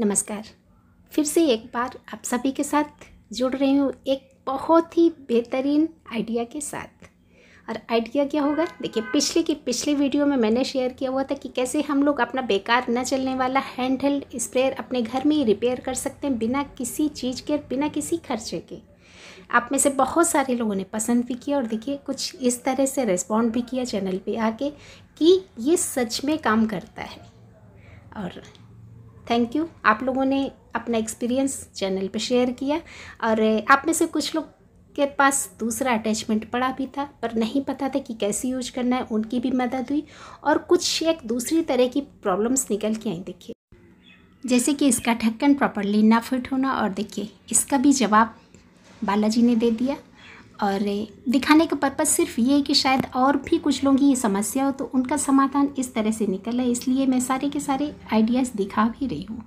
नमस्कार फिर से एक बार आप सभी के साथ जुड़ रही हूँ एक बहुत ही बेहतरीन आइडिया के साथ और आइडिया क्या होगा देखिए पिछले की पिछले वीडियो में मैंने शेयर किया हुआ था कि कैसे हम लोग अपना बेकार न चलने वाला हैंड हेल्ड स्प्रेयर अपने घर में ही रिपेयर कर सकते हैं बिना किसी चीज़ के बिना किसी खर्चे के आप में से बहुत सारे लोगों ने पसंद भी किया और देखिए कुछ इस तरह से रिस्पॉन्ड भी किया चैनल पे आके कि ये सच में काम करता है और थैंक यू आप लोगों ने अपना एक्सपीरियंस चैनल पे शेयर किया और आप में से कुछ लोग के पास दूसरा अटैचमेंट पड़ा भी था पर नहीं पता था कि कैसे यूज करना है उनकी भी मदद हुई और कुछ एक दूसरी तरह की प्रॉब्लम्स निकल के आई देखिए जैसे कि इसका ढक्कन प्रॉपरली ना फिट होना और देखिए इसका भी जवाब बालाजी ने दे दिया और दिखाने का पर्पज़ सिर्फ ये है कि शायद और भी कुछ लोगों की ये समस्या हो तो उनका समाधान इस तरह से निकल है इसलिए मैं सारे के सारे आइडियाज़ दिखा भी रही हूँ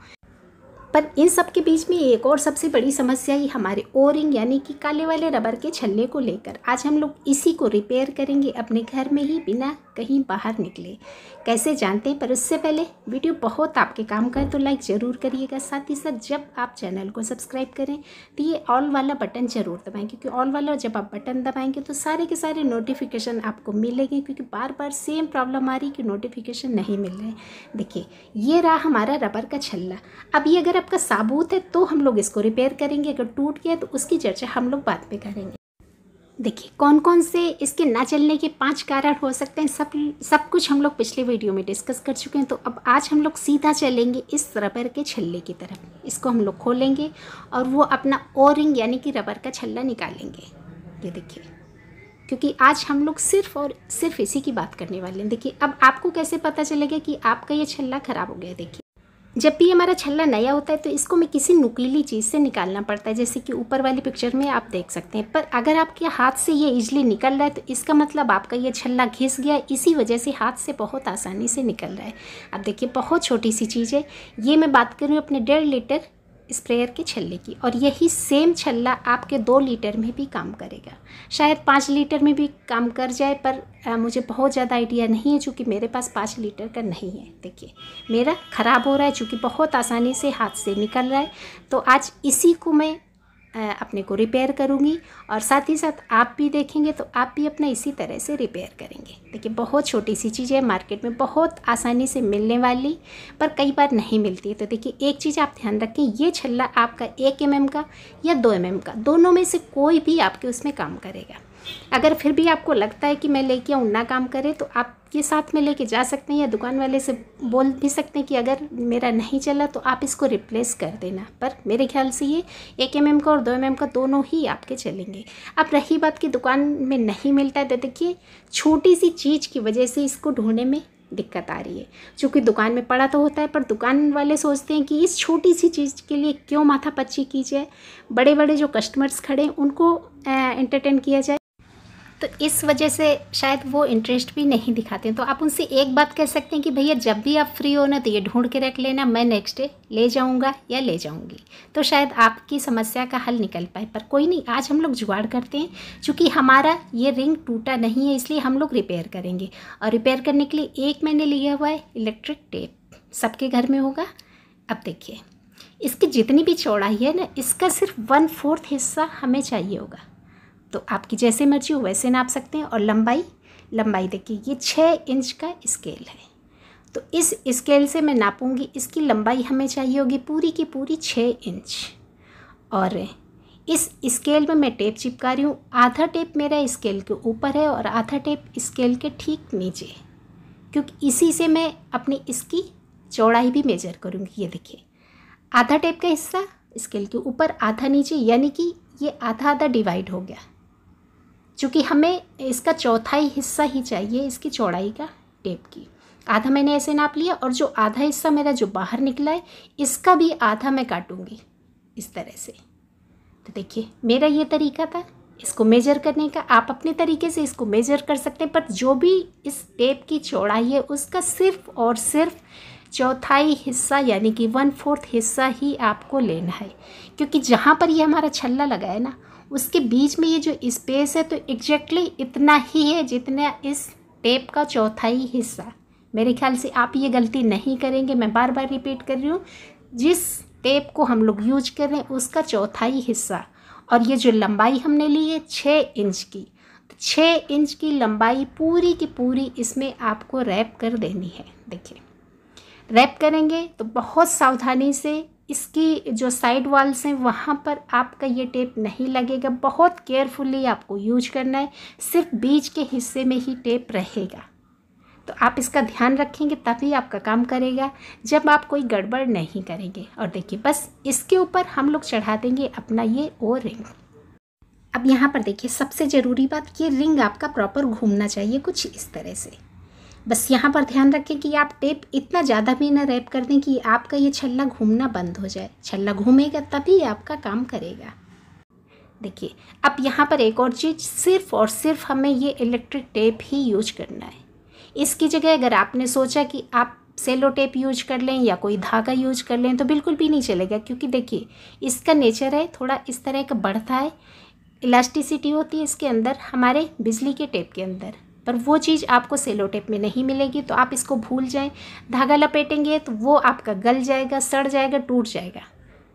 पर इन सब के बीच में एक और सबसे बड़ी समस्या ही हमारे ओरिंग यानी कि काले वाले रबर के छल्ले को लेकर आज हम लोग इसी को रिपेयर करेंगे अपने घर में ही बिना कहीं बाहर निकले कैसे जानते हैं पर उससे पहले वीडियो बहुत आपके काम का है तो लाइक ज़रूर करिएगा साथ ही साथ जब आप चैनल को सब्सक्राइब करें तो ये ऑल वाला बटन ज़रूर दबाएं क्योंकि ऑल वाला जब आप बटन दबाएंगे तो सारे के सारे नोटिफिकेशन आपको मिलेंगे क्योंकि बार बार सेम प्रॉब्लम आ रही कि नोटिफिकेशन नहीं मिल रहे देखिए ये रहा हमारा रबर का छल्ला अब ये अगर आपका साबूत है तो हम लोग इसको रिपेयर करेंगे अगर टूट गया तो उसकी चर्चा हम लोग बाद में करेंगे देखिए कौन कौन से इसके ना चलने के पांच कारण हो सकते हैं सब सब कुछ हम लोग पिछले वीडियो में डिस्कस कर चुके हैं तो अब आज हम लोग सीधा चलेंगे इस रबर के छल्ले की तरफ इसको हम लोग खोलेंगे और वो अपना ओरिंग यानी कि रबर का छल्ला निकालेंगे ये देखिए क्योंकि आज हम लोग सिर्फ और सिर्फ इसी की बात करने वाले हैं देखिए अब आपको कैसे पता चलेगा कि आपका ये छल्ला ख़राब हो गया देखिए जब भी हमारा छल्ला नया होता है तो इसको मैं किसी नुकीली चीज़ से निकालना पड़ता है जैसे कि ऊपर वाली पिक्चर में आप देख सकते हैं पर अगर आपके हाथ से ये इजली निकल रहा है तो इसका मतलब आपका ये छल्ला घिस गया इसी वजह से हाथ से बहुत आसानी से निकल रहा है अब देखिए बहुत छोटी सी चीज़ है ये मैं बात करूँ अपने डेढ़ लीटर स्प्रेयर के छल्ले की और यही सेम छल्ला आपके दो लीटर में भी काम करेगा शायद पाँच लीटर में भी काम कर जाए पर आ, मुझे बहुत ज़्यादा आइडिया नहीं है चूँकि मेरे पास पाँच लीटर का नहीं है देखिए मेरा ख़राब हो रहा है चूँकि बहुत आसानी से हाथ से निकल रहा है तो आज इसी को मैं अपने को रिपेयर करूँगी और साथ ही साथ आप भी देखेंगे तो आप भी अपना इसी तरह से रिपेयर करेंगे देखिए बहुत छोटी सी चीज़ है मार्केट में बहुत आसानी से मिलने वाली पर कई बार नहीं मिलती है तो देखिए एक चीज़ आप ध्यान रखें ये छल्ला आपका एक एम का या दो एम का दोनों में से कोई भी आपके उसमें काम करेगा अगर फिर भी आपको लगता है कि मैं लेके आऊँ ना काम करे तो आप ये साथ में लेके जा सकते हैं या दुकान वाले से बोल भी सकते हैं कि अगर मेरा नहीं चला तो आप इसको रिप्लेस कर देना पर मेरे ख्याल से ये एक एम एम का और दो एम एम का दोनों ही आपके चलेंगे अब रही बात की दुकान में नहीं मिलता है तो देखिए छोटी सी चीज़ की वजह से इसको ढूंढने में दिक्कत आ रही है चूँकि दुकान में पड़ा तो होता है पर दुकान वाले सोचते हैं कि इस छोटी सी चीज़ के लिए क्यों माथा पच्ची की जाए बड़े बड़े जो कस्टमर्स खड़े हैं उनको एंटरटेन किया जाए तो इस वजह से शायद वो इंटरेस्ट भी नहीं दिखाते हैं तो आप उनसे एक बात कह सकते हैं कि भैया जब भी आप फ्री हो ना तो ये ढूंढ के रख लेना मैं नेक्स्ट डे ले जाऊँगा या ले जाऊँगी तो शायद आपकी समस्या का हल निकल पाए पर कोई नहीं आज हम लोग जुगाड़ करते हैं चूँकि हमारा ये रिंग टूटा नहीं है इसलिए हम लोग रिपेयर करेंगे और रिपेयर करने के लिए एक मैंने लिया हुआ है इलेक्ट्रिक टेप सबके घर में होगा अब देखिए इसकी जितनी भी चौड़ाई है ना इसका सिर्फ वन फोर्थ हिस्सा हमें चाहिए होगा तो आपकी जैसे मर्जी हो वैसे नाप सकते हैं और लंबाई लंबाई देखिए ये छः इंच का स्केल है तो इस स्केल से मैं नापूंगी इसकी लंबाई हमें चाहिए होगी पूरी की पूरी छः इंच और इस स्केल में मैं टेप चिपका रही हूँ आधा टेप मेरा स्केल के ऊपर है और आधा टेप स्केल के ठीक नीचे क्योंकि इसी से मैं अपनी इसकी चौड़ाई भी मेजर करूँगी ये देखिए आधा टेप का हिस्सा स्केल के ऊपर आधा नीचे यानी कि ये आधा आधा डिवाइड हो गया चूँकि हमें इसका चौथाई हिस्सा ही चाहिए इसकी चौड़ाई का टेप की आधा मैंने ऐसे नाप लिया और जो आधा हिस्सा मेरा जो बाहर निकला है इसका भी आधा मैं काटूँगी इस तरह से तो देखिए मेरा ये तरीका था इसको मेजर करने का आप अपने तरीके से इसको मेजर कर सकते हैं पर जो भी इस टेप की चौड़ाई है उसका सिर्फ और सिर्फ चौथाई हिस्सा यानी कि वन फोर्थ हिस्सा ही आपको लेना है क्योंकि जहाँ पर ये हमारा छल्ला लगा है ना उसके बीच में ये जो स्पेस है तो एग्जैक्टली exactly इतना ही है जितना इस टेप का चौथाई हिस्सा मेरे ख्याल से आप ये गलती नहीं करेंगे मैं बार बार रिपीट कर रही हूँ जिस टेप को हम लोग यूज कर रहे हैं उसका चौथाई हिस्सा और ये जो लंबाई हमने ली है छः इंच की तो छः इंच की लंबाई पूरी की पूरी इसमें आपको रैप कर देनी है देखिए रैप करेंगे तो बहुत सावधानी से इसकी जो साइड वॉल्स हैं वहाँ पर आपका ये टेप नहीं लगेगा बहुत केयरफुली आपको यूज करना है सिर्फ बीज के हिस्से में ही टेप रहेगा तो आप इसका ध्यान रखेंगे तभी आपका काम करेगा जब आप कोई गड़बड़ नहीं करेंगे और देखिए बस इसके ऊपर हम लोग चढ़ा देंगे अपना ये ओ रिंग अब यहाँ पर देखिए सबसे ज़रूरी बात ये रिंग आपका प्रॉपर घूमना चाहिए कुछ इस तरह से बस यहाँ पर ध्यान रखें कि आप टेप इतना ज़्यादा भी ना रैप कर दें कि आपका ये छल्ला घूमना बंद हो जाए छल्ला घूमेगा तभी आपका काम करेगा देखिए अब यहाँ पर एक और चीज़ सिर्फ और सिर्फ हमें ये इलेक्ट्रिक टेप ही यूज करना है इसकी जगह अगर आपने सोचा कि आप सेलो टेप यूज कर लें या कोई धागा यूज कर लें तो बिल्कुल भी नहीं चलेगा क्योंकि देखिए इसका नेचर है थोड़ा इस तरह का बढ़ता है इलास्टिसिटी होती है इसके अंदर हमारे बिजली के टेप के अंदर पर वो चीज़ आपको सेलो टेप में नहीं मिलेगी तो आप इसको भूल जाएं धागा लपेटेंगे तो वो आपका गल जाएगा सड़ जाएगा टूट जाएगा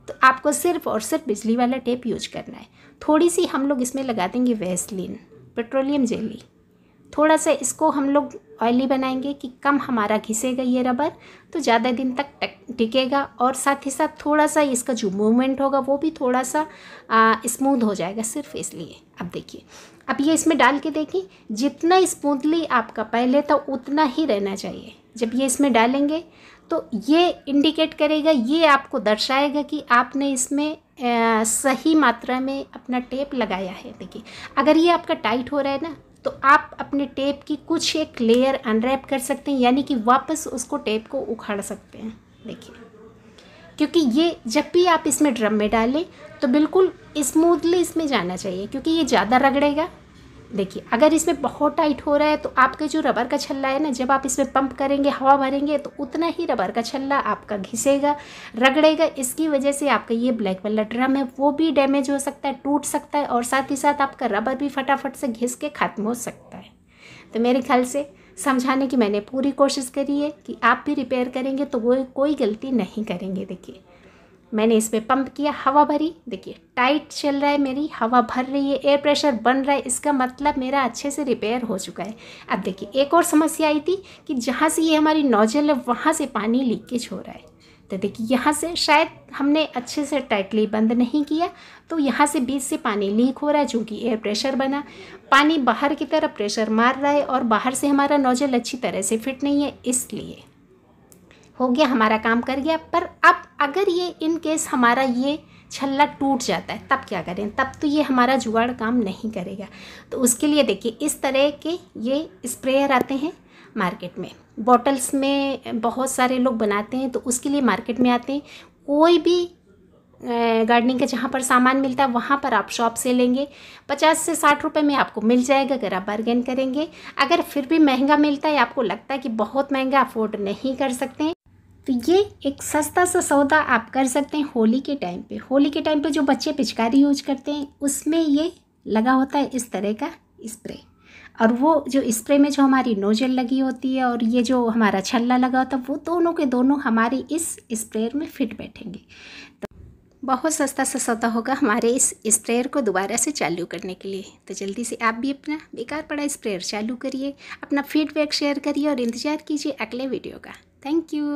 तो आपको सिर्फ और सिर्फ बिजली वाला टेप यूज करना है थोड़ी सी हम लोग इसमें लगा देंगे वेस्लिन पेट्रोलियम जेली थोड़ा सा इसको हम लोग ऑयली बनाएंगे कि कम हमारा घिसेगा ये रबर तो ज़्यादा दिन तक टिकेगा और साथ ही साथ थोड़ा सा इसका जो मूवमेंट होगा वो भी थोड़ा सा स्मूथ हो जाएगा सिर्फ इसलिए अब देखिए अब ये इसमें डाल के देखें जितना स्मूथली आपका पहले था उतना ही रहना चाहिए जब ये इसमें डालेंगे तो ये इंडिकेट करेगा ये आपको दर्शाएगा कि आपने इसमें आ, सही मात्रा में अपना टेप लगाया है देखिए अगर ये आपका टाइट हो रहा है ना तो आप अपने टेप की कुछ एक लेयर अनरैप कर सकते हैं यानी कि वापस उसको टेप को उखाड़ सकते हैं देखिए क्योंकि ये जब भी आप इसमें ड्रम में डालें तो बिल्कुल स्मूथली इसमें जाना चाहिए क्योंकि ये ज़्यादा रगड़ेगा देखिए अगर इसमें बहुत टाइट हो रहा है तो आपके जो रबर का छल्ला है ना जब आप इसमें पंप करेंगे हवा भरेंगे तो उतना ही रबर का छल्ला आपका घिसेगा रगड़ेगा इसकी वजह से आपका ये ब्लैक वाला ड्रम है वो भी डैमेज हो सकता है टूट सकता है और साथ ही साथ आपका रबर भी फटाफट से घिस के ख़त्म हो सकता है तो मेरे ख्याल से समझाने की मैंने पूरी कोशिश करी है कि आप भी रिपेयर करेंगे तो वो कोई गलती नहीं करेंगे देखिए मैंने इस पर पंप किया हवा भरी देखिए टाइट चल रहा है मेरी हवा भर रही है एयर प्रेशर बन रहा है इसका मतलब मेरा अच्छे से रिपेयर हो चुका है अब देखिए एक और समस्या आई थी कि जहाँ से ये हमारी नोजल है वहाँ से पानी लीकेज हो रहा है तो देखिए यहाँ से शायद हमने अच्छे से टाइटली बंद नहीं किया तो यहाँ से बीच से पानी लीक हो रहा है जो कि एयर प्रेशर बना पानी बाहर की तरफ प्रेशर मार रहा है और बाहर से हमारा नोजल अच्छी तरह से फिट नहीं है इसलिए हो गया हमारा काम कर गया पर अब अगर ये इन केस हमारा ये छल्ला टूट जाता है तब क्या करें तब तो ये हमारा जुगाड़ काम नहीं करेगा तो उसके लिए देखिए इस तरह के ये स्प्रेयर आते हैं मार्केट में बॉटल्स में बहुत सारे लोग बनाते हैं तो उसके लिए मार्केट में आते हैं कोई भी गार्डनिंग का जहाँ पर सामान मिलता है वहाँ पर आप शॉप से लेंगे पचास से साठ रुपये में आपको मिल जाएगा अगर आप बार्गेन करेंगे अगर फिर भी महंगा मिलता है आपको लगता है कि बहुत महंगा अफोर्ड नहीं कर सकते हैं तो ये एक सस्ता सा सौदा आप कर सकते हैं होली के टाइम पे होली के टाइम पे जो बच्चे पिचकारी यूज करते हैं उसमें ये लगा होता है इस तरह का स्प्रे और वो जो स्प्रे में जो हमारी नोजल लगी होती है और ये जो हमारा छल्ला लगा होता है वो दोनों के दोनों हमारे इस स्प्रेयर में फिट बैठेंगे तो बहुत सस्ता सस्ता होगा हमारे इस स्प्रेयर को दोबारा से चालू करने के लिए तो जल्दी से आप भी अपना बेकार पड़ा स्प्रेयर चालू करिए अपना फीडबैक शेयर करिए और इंतज़ार कीजिए अगले वीडियो का थैंक यू